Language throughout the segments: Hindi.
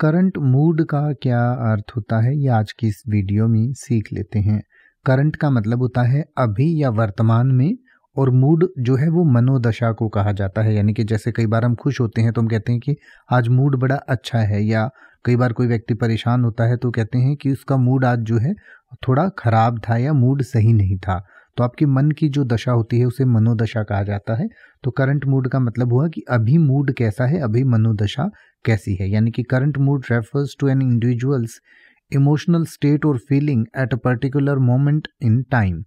करंट मूड का क्या अर्थ होता है ये आज की इस वीडियो में सीख लेते हैं करंट का मतलब होता है अभी या वर्तमान में और मूड जो है वो मनोदशा को कहा जाता है यानी कि जैसे कई बार हम खुश होते हैं तो हम कहते हैं कि आज मूड बड़ा अच्छा है या कई बार कोई व्यक्ति परेशान होता है तो कहते हैं कि उसका मूड आज जो है थोड़ा ख़राब था या मूड सही नहीं था तो आपके मन की जो दशा होती है उसे मनोदशा कहा जाता है तो करंट मूड का मतलब हुआ कि अभी मूड कैसा है अभी मनोदशा कैसी है यानी कि current mood refers to an individual's emotional state और feeling at a particular moment in time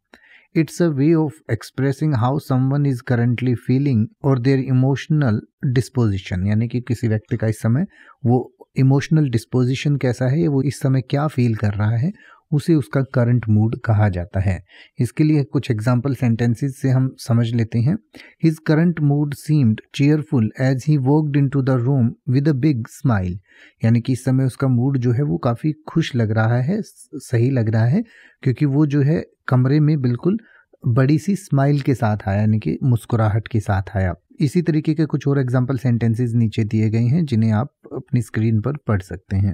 it's a way of expressing how someone is currently feeling और देयर इमोशनल डिस्पोजिशन यानी कि किसी व्यक्ति का इस समय वो इमोशनल डिस्पोजिशन कैसा है वो इस समय क्या फील कर रहा है उसे उसका करंट मूड कहा जाता है इसके लिए कुछ एग्जाम्पल सेंटेंसेस से हम समझ लेते हैं his current mood seemed cheerful as he walked into the room with a big smile यानी कि इस समय उसका मूड जो है वो काफ़ी खुश लग रहा है सही लग रहा है क्योंकि वो जो है कमरे में बिल्कुल बड़ी सी स्माइल के साथ आया यानी कि मुस्कुराहट के साथ आया इसी तरीके के कुछ और एग्जाम्पल सेंटेंसेज नीचे दिए गए हैं जिन्हें आप अपनी स्क्रीन पर पढ़ सकते हैं